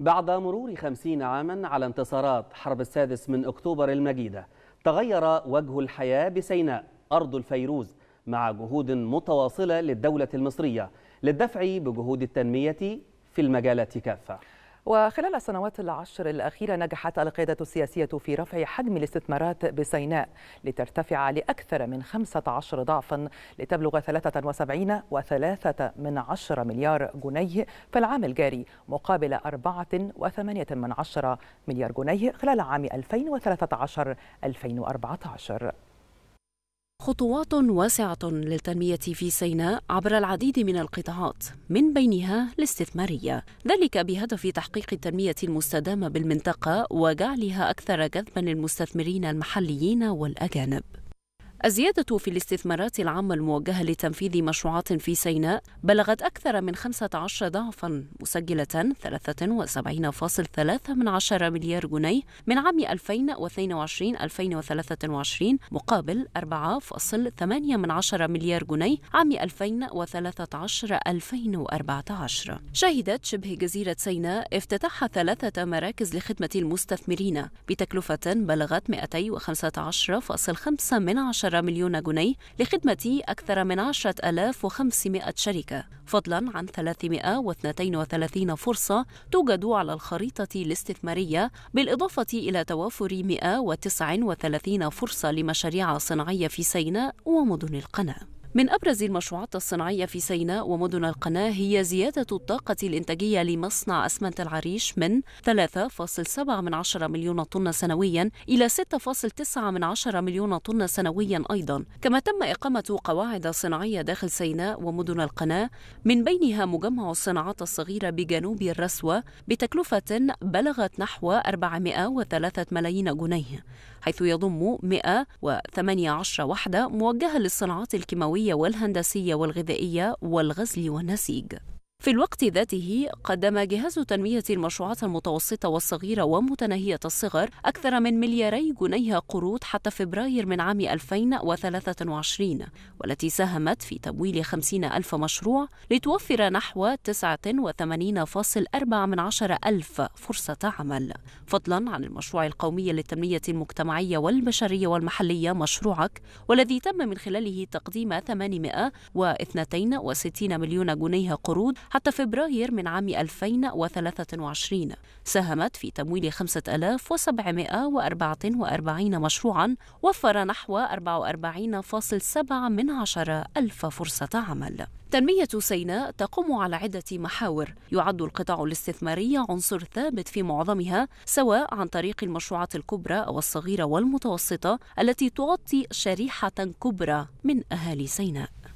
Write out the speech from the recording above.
بعد مرور خمسين عاما على انتصارات حرب السادس من أكتوبر المجيدة تغير وجه الحياة بسيناء أرض الفيروز مع جهود متواصلة للدولة المصرية للدفع بجهود التنمية في المجالات كافة وخلال السنوات العشر الأخيرة نجحت القيادة السياسية في رفع حجم الاستثمارات بسيناء لترتفع لأكثر من 15 ضعفا لتبلغ 73 من عشر مليار جنيه في العام الجاري مقابل 4.8 من عشر مليار جنيه خلال عام 2013 2014 خطوات واسعة للتنمية في سيناء عبر العديد من القطاعات من بينها الاستثمارية ذلك بهدف تحقيق التنمية المستدامة بالمنطقة وجعلها أكثر جذبا للمستثمرين المحليين والأجانب الزيادة في الاستثمارات العامة الموجهة لتنفيذ مشروعات في سيناء بلغت أكثر من 15 ضعفا مسجلة 73.3 من 10 مليار جنيه من عام 2022-2023 مقابل 4.8 من 10 مليار جنيه عام 2013-2014 شهدت شبه جزيرة سيناء افتتاح ثلاثة مراكز لخدمة المستثمرين بتكلفة بلغت 215.5 من 10 12 مليون جنيه لخدمة أكثر من 10500 شركة فضلا عن 332 فرصة توجد على الخريطة الاستثمارية بالإضافة إلى توافر 139 فرصة لمشاريع صناعية في سيناء ومدن القناة من أبرز المشروعات الصناعية في سيناء ومدن القناة هي زيادة الطاقة الإنتاجية لمصنع أسمنت العريش من 3.7 من عشرة مليون طن سنويا إلى 6.9 من عشرة مليون طن سنويا أيضا كما تم إقامة قواعد صناعية داخل سيناء ومدن القناة من بينها مجمع الصناعات الصغيرة بجنوب الرسوة بتكلفة بلغت نحو 403 ملايين جنيه حيث يضم 118 وحدة موجهة للصناعات الكيماوية والهندسية والغذائية والغزل والنسيج في الوقت ذاته قدم جهاز تنمية المشروعات المتوسطة والصغيرة ومتناهية الصغر أكثر من ملياري جنيه قروض حتى فبراير من عام 2023 والتي ساهمت في تمويل 50 ألف مشروع لتوفر نحو 89.4 من عشر ألف فرصة عمل فضلا عن المشروع القومي للتنمية المجتمعية والبشرية والمحلية مشروعك والذي تم من خلاله تقديم 862 مليون جنيه قروض حتى فبراير من عام 2023 ساهمت في تمويل 5744 مشروعا وفر نحو 44.7 من عشرة ألف فرصة عمل تنمية سيناء تقوم على عدة محاور يعد القطاع الاستثماري عنصر ثابت في معظمها سواء عن طريق المشروعات الكبرى أو الصغيرة والمتوسطة التي تغطي شريحة كبرى من أهالي سيناء